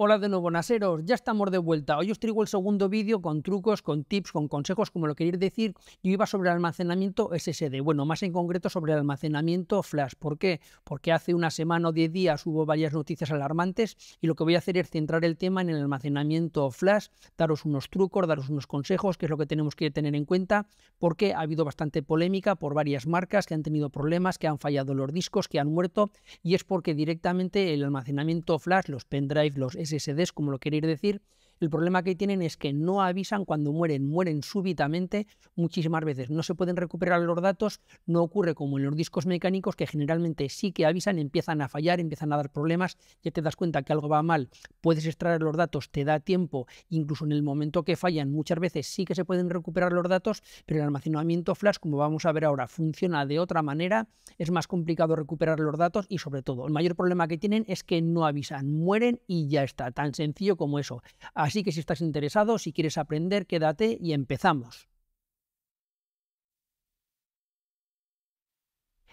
Hola de nuevo, naseros, ya estamos de vuelta. Hoy os traigo el segundo vídeo con trucos, con tips, con consejos, como lo queréis decir. Yo iba sobre el almacenamiento SSD, bueno, más en concreto sobre el almacenamiento flash. ¿Por qué? Porque hace una semana o 10 días hubo varias noticias alarmantes y lo que voy a hacer es centrar el tema en el almacenamiento flash, daros unos trucos, daros unos consejos, que es lo que tenemos que tener en cuenta, porque ha habido bastante polémica por varias marcas que han tenido problemas, que han fallado los discos, que han muerto, y es porque directamente el almacenamiento flash, los pendrive, los ese lo quiere ir decir el problema que tienen es que no avisan cuando mueren, mueren súbitamente muchísimas veces. No se pueden recuperar los datos, no ocurre como en los discos mecánicos que generalmente sí que avisan, empiezan a fallar, empiezan a dar problemas, ya te das cuenta que algo va mal, puedes extraer los datos, te da tiempo, incluso en el momento que fallan muchas veces sí que se pueden recuperar los datos, pero el almacenamiento flash, como vamos a ver ahora, funciona de otra manera, es más complicado recuperar los datos y sobre todo, el mayor problema que tienen es que no avisan, mueren y ya está, tan sencillo como eso. Así que si estás interesado, si quieres aprender, quédate y empezamos.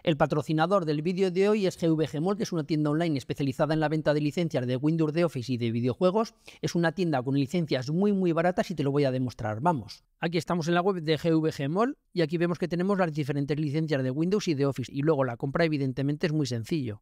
El patrocinador del vídeo de hoy es GVG que es una tienda online especializada en la venta de licencias de Windows, de Office y de videojuegos. Es una tienda con licencias muy muy baratas y te lo voy a demostrar. Vamos. Aquí estamos en la web de GVG y aquí vemos que tenemos las diferentes licencias de Windows y de Office y luego la compra evidentemente es muy sencillo.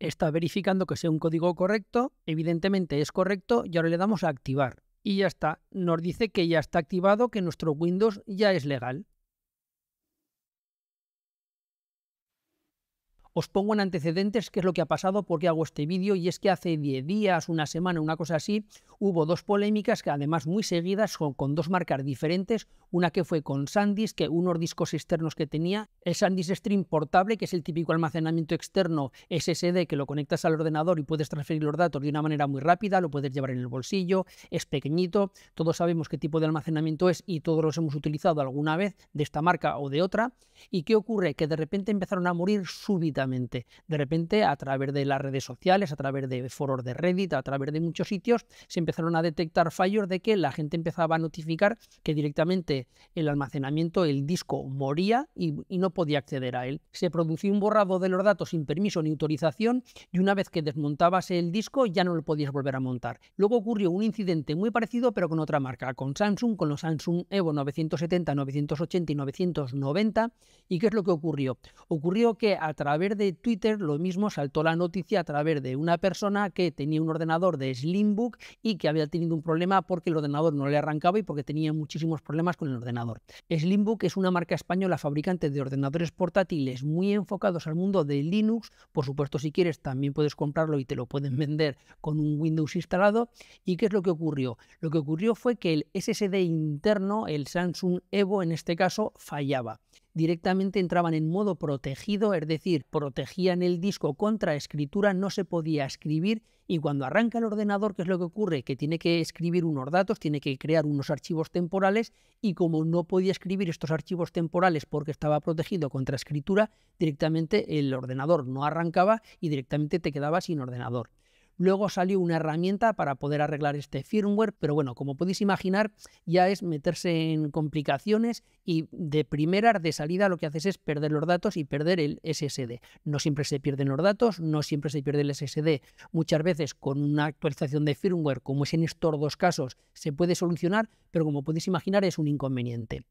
está verificando que sea un código correcto, evidentemente es correcto y ahora le damos a activar. Y ya está, nos dice que ya está activado, que nuestro Windows ya es legal. Os pongo en antecedentes qué es lo que ha pasado, porque hago este vídeo, y es que hace 10 días, una semana, una cosa así, hubo dos polémicas que además muy seguidas, son con dos marcas diferentes, una que fue con SanDisk, que unos discos externos que tenía, el SanDisk Stream portable, que es el típico almacenamiento externo SSD que lo conectas al ordenador y puedes transferir los datos de una manera muy rápida, lo puedes llevar en el bolsillo, es pequeñito, todos sabemos qué tipo de almacenamiento es y todos los hemos utilizado alguna vez de esta marca o de otra. ¿Y qué ocurre? Que de repente empezaron a morir súbitamente, de repente a través de las redes sociales, a través de foros de Reddit, a través de muchos sitios, se empezaron a detectar fallos de que la gente empezaba a notificar que directamente el almacenamiento el disco moría y, no podía acceder a él. Se producía un borrado de los datos sin permiso ni autorización y una vez que desmontabas el disco ya no lo podías volver a montar. Luego ocurrió un incidente muy parecido pero con otra marca, con Samsung, con los Samsung Evo 970, 980 y 990. ¿Y qué es lo que ocurrió? Ocurrió que a través de Twitter lo mismo saltó la noticia a través de una persona que tenía un ordenador de Slimbook y que había tenido un problema porque el ordenador no le arrancaba y porque tenía muchísimos problemas con ordenador. Slimbook es una marca española fabricante de ordenadores portátiles muy enfocados al mundo de Linux. Por supuesto, si quieres, también puedes comprarlo y te lo pueden vender con un Windows instalado. ¿Y qué es lo que ocurrió? Lo que ocurrió fue que el SSD interno, el Samsung Evo en este caso, fallaba directamente entraban en modo protegido, es decir, protegían el disco contra escritura, no se podía escribir y cuando arranca el ordenador, ¿qué es lo que ocurre? Que tiene que escribir unos datos, tiene que crear unos archivos temporales y como no podía escribir estos archivos temporales porque estaba protegido contra escritura, directamente el ordenador no arrancaba y directamente te quedaba sin ordenador. Luego salió una herramienta para poder arreglar este firmware, pero bueno, como podéis imaginar, ya es meterse en complicaciones y de primera, de salida lo que haces es perder los datos y perder el SSD. No siempre se pierden los datos, no siempre se pierde el SSD. Muchas veces con una actualización de firmware, como es en estos dos casos, se puede solucionar, pero como podéis imaginar es un inconveniente.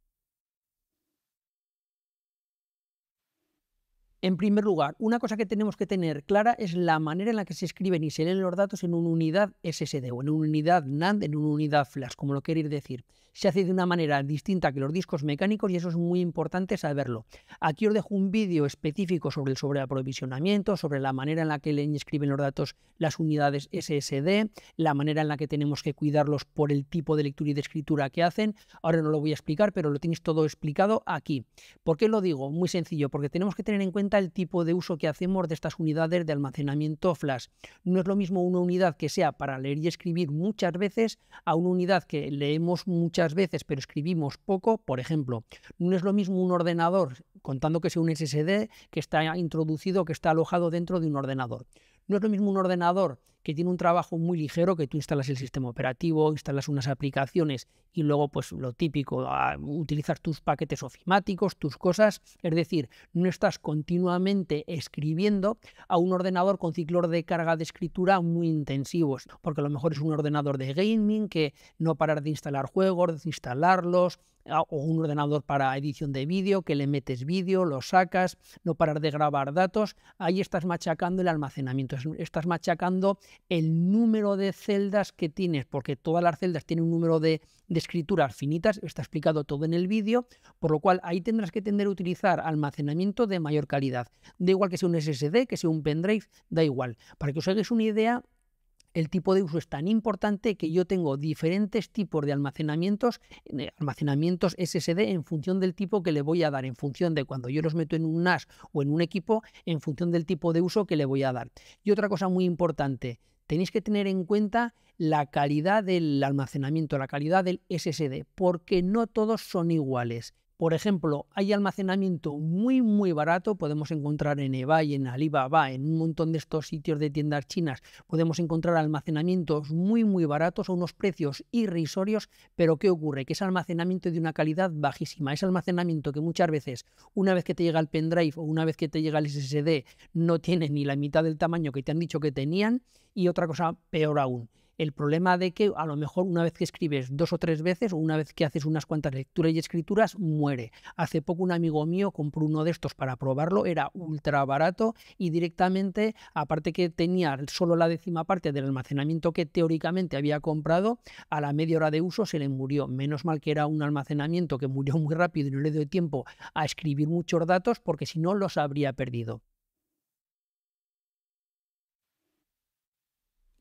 En primer lugar, una cosa que tenemos que tener clara es la manera en la que se escriben y se leen los datos en una unidad SSD o en una unidad NAND, en una unidad flash, como lo queréis decir se hace de una manera distinta que los discos mecánicos y eso es muy importante saberlo. Aquí os dejo un vídeo específico sobre el sobreaprovisionamiento, sobre la manera en la que le escriben los datos las unidades SSD, la manera en la que tenemos que cuidarlos por el tipo de lectura y de escritura que hacen. Ahora no lo voy a explicar, pero lo tenéis todo explicado aquí. ¿Por qué lo digo? Muy sencillo, porque tenemos que tener en cuenta el tipo de uso que hacemos de estas unidades de almacenamiento flash. No es lo mismo una unidad que sea para leer y escribir muchas veces a una unidad que leemos muchas veces, pero escribimos poco. Por ejemplo, no es lo mismo un ordenador, contando que sea un SSD, que está introducido, que está alojado dentro de un ordenador. No es lo mismo un ordenador que tiene un trabajo muy ligero, que tú instalas el sistema operativo, instalas unas aplicaciones y luego, pues lo típico, ah, utilizas tus paquetes ofimáticos, tus cosas, es decir, no estás continuamente escribiendo a un ordenador con ciclos de carga de escritura muy intensivos, porque a lo mejor es un ordenador de gaming que no parar de instalar juegos, desinstalarlos, ah, o un ordenador para edición de vídeo, que le metes vídeo, lo sacas, no parar de grabar datos, ahí estás machacando el almacenamiento, estás machacando el número de celdas que tienes, porque todas las celdas tienen un número de, escrituras finitas, está explicado todo en el vídeo, por lo cual ahí tendrás que tender a utilizar almacenamiento de mayor calidad. Da igual que sea un SSD, que sea un pendrive, da igual. Para que os hagáis una idea, el tipo de uso es tan importante que yo tengo diferentes tipos de almacenamientos, eh, almacenamientos SSD en función del tipo que le voy a dar, en función de cuando yo los meto en un NAS o en un equipo, en función del tipo de uso que le voy a dar. Y otra cosa muy importante, tenéis que tener en cuenta la calidad del almacenamiento, la calidad del SSD, porque no todos son iguales. Por ejemplo, hay almacenamiento muy muy barato, podemos encontrar en eBay, en Alibaba, en un montón de estos sitios de tiendas chinas, podemos encontrar almacenamientos muy muy baratos a unos precios irrisorios, pero ¿qué ocurre? Que es almacenamiento de una calidad bajísima, es almacenamiento que muchas veces, una vez que te llega el pendrive o una vez que te llega el SSD, no tiene ni la mitad del tamaño que te han dicho que tenían y otra cosa peor aún el problema de que a lo mejor una vez que escribes dos o tres veces o una vez que haces unas cuantas lecturas y escrituras muere. Hace poco un amigo mío compró uno de estos para probarlo, era ultra barato y directamente, aparte que tenía solo la décima parte del almacenamiento que teóricamente había comprado, a la media hora de uso se le murió. Menos mal que era un almacenamiento que murió muy rápido y no le dio tiempo a escribir muchos datos porque si no los habría perdido.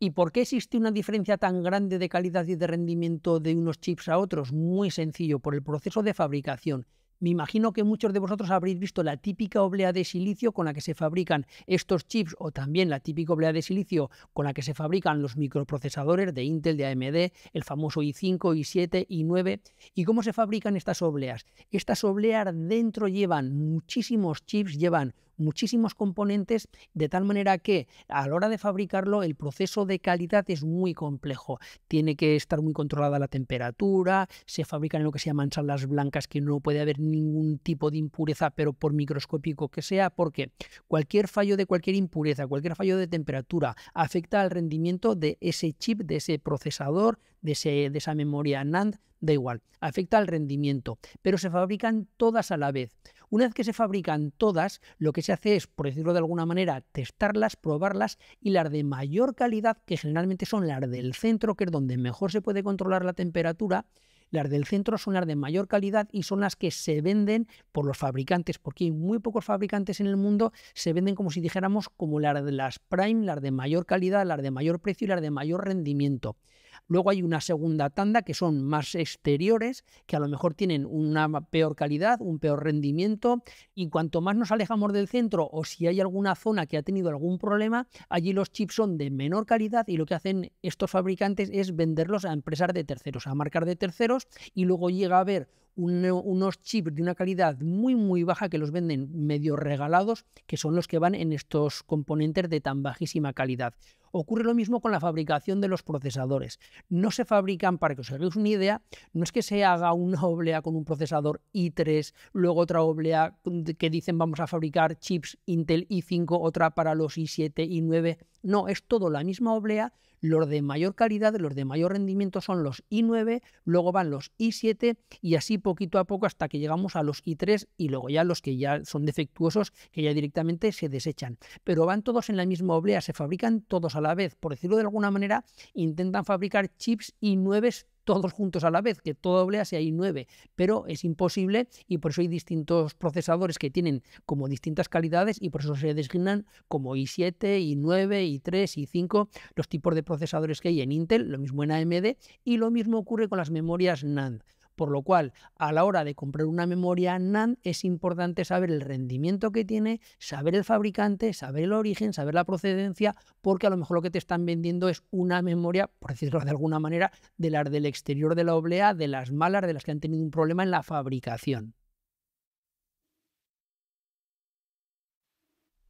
¿Y por qué existe una diferencia tan grande de calidad y de rendimiento de unos chips a otros? Muy sencillo, por el proceso de fabricación. Me imagino que muchos de vosotros habréis visto la típica oblea de silicio con la que se fabrican estos chips o también la típica oblea de silicio con la que se fabrican los microprocesadores de Intel, de AMD, el famoso i5, i7, i9. ¿Y cómo se fabrican estas obleas? Estas obleas dentro llevan muchísimos chips, llevan muchísimos componentes, de tal manera que a la hora de fabricarlo el proceso de calidad es muy complejo. Tiene que estar muy controlada la temperatura, se fabrican en lo que se llaman salas blancas, que no puede haber ningún tipo de impureza, pero por microscópico que sea, porque cualquier fallo de cualquier impureza, cualquier fallo de temperatura afecta al rendimiento de ese chip, de ese procesador, de, ese, de esa memoria NAND, da igual, afecta al rendimiento, pero se fabrican todas a la vez. Una vez que se fabrican todas, lo que se hace es, por decirlo de alguna manera, testarlas, probarlas y las de mayor calidad, que generalmente son las del centro, que es donde mejor se puede controlar la temperatura, las del centro son las de mayor calidad y son las que se venden por los fabricantes, porque hay muy pocos fabricantes en el mundo, se venden como si dijéramos como las de las Prime, las de mayor calidad, las de mayor precio y las de mayor rendimiento. Luego hay una segunda tanda que son más exteriores, que a lo mejor tienen una peor calidad, un peor rendimiento, y cuanto más nos alejamos del centro o si hay alguna zona que ha tenido algún problema, allí los chips son de menor calidad y lo que hacen estos fabricantes es venderlos a empresas de terceros, a marcar de terceros, y luego llega a haber unos chips de una calidad muy, muy baja que los venden medio regalados, que son los que van en estos componentes de tan bajísima calidad. Ocurre lo mismo con la fabricación de los procesadores. No se fabrican, para que os hagáis una idea, no es que se haga una oblea con un procesador i3, luego otra oblea que dicen vamos a fabricar chips Intel i5, otra para los i7, i9, no, es todo la misma oblea. Los de mayor calidad, los de mayor rendimiento son los i9, luego van los i7 y así poquito a poco hasta que llegamos a los i3 y luego ya los que ya son defectuosos, que ya directamente se desechan. Pero van todos en la misma oblea, se fabrican todos a la vez. Por decirlo de alguna manera, intentan fabricar chips i9 todos juntos a la vez, que todo doble sea i9, pero es imposible y por eso hay distintos procesadores que tienen como distintas calidades y por eso se designan como i7, i9, i3, i5, los tipos de procesadores que hay en Intel, lo mismo en AMD y lo mismo ocurre con las memorias NAND. Por lo cual, a la hora de comprar una memoria NAND es importante saber el rendimiento que tiene, saber el fabricante, saber el origen, saber la procedencia, porque a lo mejor lo que te están vendiendo es una memoria, por decirlo de alguna manera, de las del exterior de la oblea, de las malas, de las que han tenido un problema en la fabricación.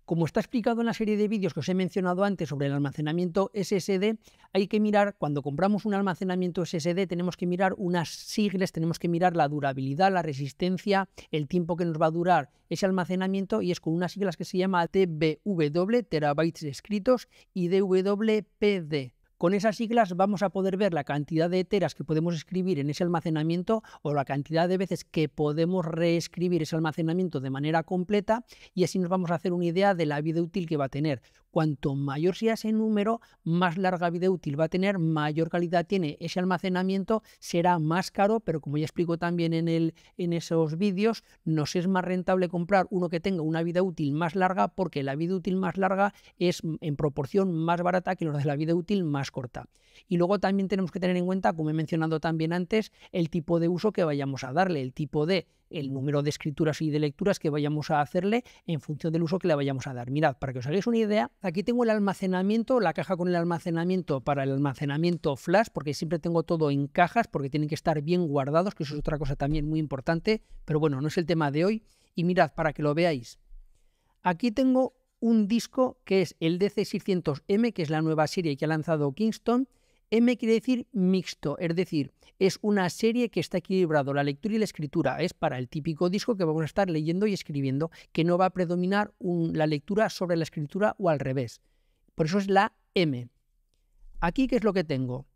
Como está explicado en la serie de vídeos que os he mencionado antes sobre el almacenamiento SSD, hay que mirar, cuando compramos un almacenamiento SSD, tenemos que mirar unas siglas, tenemos que mirar la durabilidad, la resistencia, el tiempo que nos va a durar ese almacenamiento y es con unas siglas que se llama TBW, terabytes escritos, y DWPD, con esas siglas vamos a poder ver la cantidad de teras que podemos escribir en ese almacenamiento o la cantidad de veces que podemos reescribir ese almacenamiento de manera completa y así nos vamos a hacer una idea de la vida útil que va a tener. Cuanto mayor sea ese número, más larga vida útil va a tener, mayor calidad tiene ese almacenamiento, será más caro, pero como ya explico también en, el, en esos vídeos, nos es más rentable comprar uno que tenga una vida útil más larga porque la vida útil más larga es en proporción más barata que los de la vida útil más corta. Y luego también tenemos que tener en cuenta, como he mencionado también antes, el tipo de uso que vayamos a darle, el tipo de el número de escrituras y de lecturas que vayamos a hacerle en función del uso que le vayamos a dar. Mirad, para que os hagáis una idea, aquí tengo el almacenamiento, la caja con el almacenamiento para el almacenamiento flash, porque siempre tengo todo en cajas, porque tienen que estar bien guardados, que eso es otra cosa también muy importante, pero bueno, no es el tema de hoy. Y mirad, para que lo veáis, aquí tengo un disco que es el DC600M, que es la nueva serie que ha lanzado Kingston. M quiere decir mixto, es decir, es una serie que está equilibrado la lectura y la escritura. Es para el típico disco que vamos a estar leyendo y escribiendo, que no va a predominar la lectura sobre la escritura o al revés. Por eso es la M. Aquí, ¿qué es lo que tengo?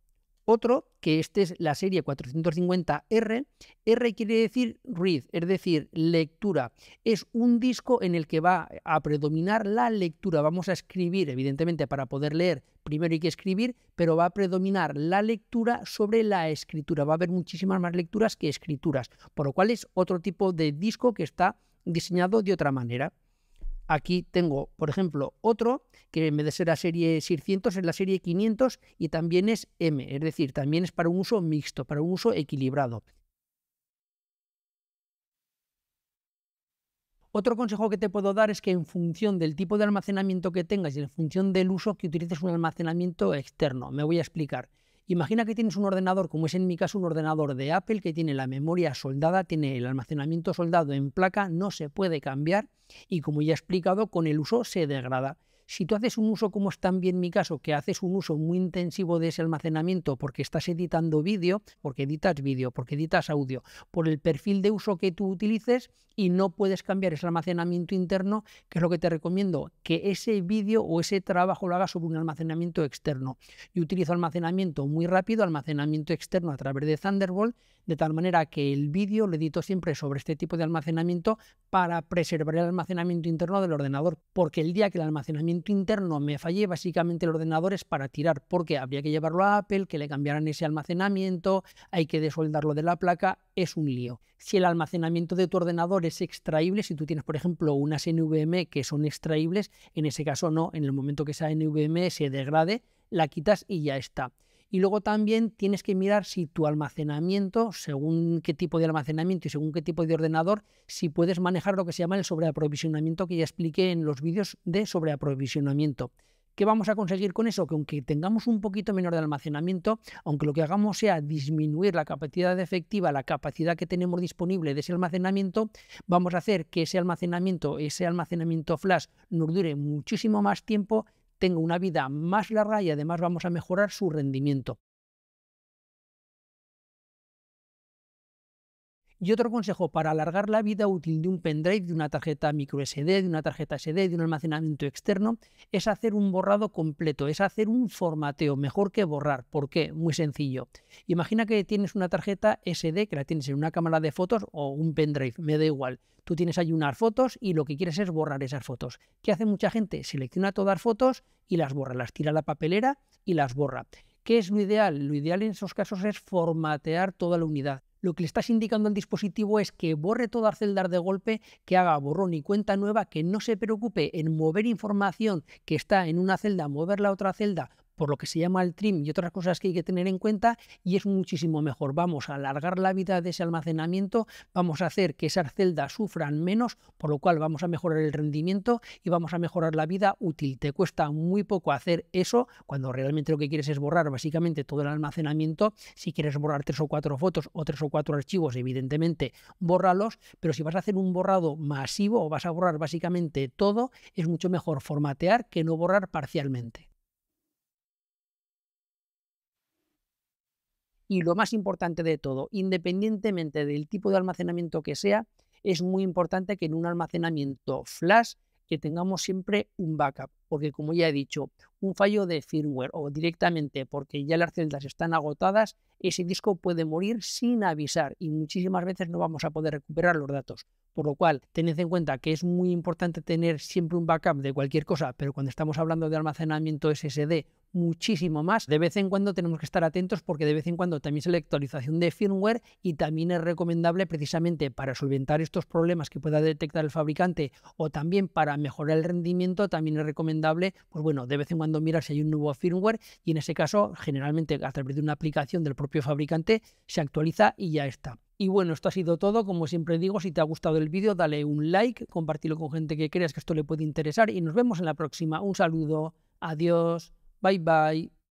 Otro, que este es la serie 450R. R quiere decir read, es decir, lectura. Es un disco en el que va a predominar la lectura. Vamos a escribir, evidentemente, para poder leer, primero hay que escribir, pero va a predominar la lectura sobre la escritura. Va a haber muchísimas más lecturas que escrituras, por lo cual es otro tipo de disco que está diseñado de otra manera. Aquí tengo, por ejemplo, otro que en vez de ser la serie 600 es la serie 500 y también es M, es decir, también es para un uso mixto, para un uso equilibrado. Otro consejo que te puedo dar es que en función del tipo de almacenamiento que tengas y en función del uso que utilices un almacenamiento externo, me voy a explicar. Imagina que tienes un ordenador, como es en mi caso un ordenador de Apple, que tiene la memoria soldada, tiene el almacenamiento soldado en placa, no se puede cambiar y como ya he explicado, con el uso se degrada. Si tú haces un uso, como es también mi caso, que haces un uso muy intensivo de ese almacenamiento porque estás editando vídeo, porque editas vídeo, porque editas audio, por el perfil de uso que tú utilices y no puedes cambiar ese almacenamiento interno, que es lo que te recomiendo, que ese vídeo o ese trabajo lo hagas sobre un almacenamiento externo. Yo utilizo almacenamiento muy rápido, almacenamiento externo a través de Thunderbolt, de tal manera que el vídeo lo edito siempre sobre este tipo de almacenamiento para preservar el almacenamiento interno del ordenador, porque el día que el almacenamiento interno me fallé básicamente el ordenador es para tirar, porque habría que llevarlo a Apple, que le cambiaran ese almacenamiento, hay que desoldarlo de la placa, es un lío. Si el almacenamiento de tu ordenador es extraíble, si tú tienes, por ejemplo, unas NVMe que son extraíbles, en ese caso no, en el momento que esa NVMe se degrade, la quitas y ya está. Y luego también tienes que mirar si tu almacenamiento, según qué tipo de almacenamiento y según qué tipo de ordenador, si puedes manejar lo que se llama el sobreaprovisionamiento que ya expliqué en los vídeos de sobreaprovisionamiento. ¿Qué vamos a conseguir con eso? Que aunque tengamos un poquito menor de almacenamiento, aunque lo que hagamos sea disminuir la capacidad efectiva, la capacidad que tenemos disponible de ese almacenamiento, vamos a hacer que ese almacenamiento, ese almacenamiento flash, nos dure muchísimo más tiempo tenga una vida más larga y además vamos a mejorar su rendimiento. Y otro consejo para alargar la vida útil de un pendrive, de una tarjeta micro SD, de una tarjeta SD, de un almacenamiento externo, es hacer un borrado completo, es hacer un formateo, mejor que borrar. ¿Por qué? Muy sencillo. Imagina que tienes una tarjeta SD que la tienes en una cámara de fotos o un pendrive, me da igual. Tú tienes ahí unas fotos y lo que quieres es borrar esas fotos. ¿Qué hace mucha gente? Selecciona todas las fotos y las borra, las tira a la papelera y las borra. ¿Qué es lo ideal? Lo ideal en esos casos es formatear toda la unidad lo que le estás indicando al dispositivo es que borre todas celdas de golpe, que haga borrón y cuenta nueva, que no se preocupe en mover información que está en una celda, mover la otra celda, por lo que se llama el trim y otras cosas que hay que tener en cuenta y es muchísimo mejor. Vamos a alargar la vida de ese almacenamiento, vamos a hacer que esas celdas sufran menos, por lo cual vamos a mejorar el rendimiento y vamos a mejorar la vida útil. Te cuesta muy poco hacer eso cuando realmente lo que quieres es borrar básicamente todo el almacenamiento. Si quieres borrar tres o cuatro fotos o tres o cuatro archivos, evidentemente, bórralos, pero si vas a hacer un borrado masivo o vas a borrar básicamente todo, es mucho mejor formatear que no borrar parcialmente. Y lo más importante de todo, independientemente del tipo de almacenamiento que sea, es muy importante que en un almacenamiento flash que tengamos siempre un backup, porque como ya he dicho, un fallo de firmware o directamente porque ya las celdas están agotadas, ese disco puede morir sin avisar y muchísimas veces no vamos a poder recuperar los datos. Por lo cual, tened en cuenta que es muy importante tener siempre un backup de cualquier cosa, pero cuando estamos hablando de almacenamiento SSD, muchísimo más. De vez en cuando tenemos que estar atentos porque de vez en cuando también es la actualización de firmware y también es recomendable precisamente para solventar estos problemas que pueda detectar el fabricante o también para mejorar el rendimiento, también es recomendable, pues bueno, de vez en cuando mirar si hay un nuevo firmware y en ese caso, generalmente a través de una aplicación del propio fabricante, se actualiza y ya está. Y bueno, esto ha sido todo. Como siempre digo, si te ha gustado el vídeo, dale un like, compartirlo con gente que creas que esto le puede interesar y nos vemos en la próxima. Un saludo, adiós, bye bye.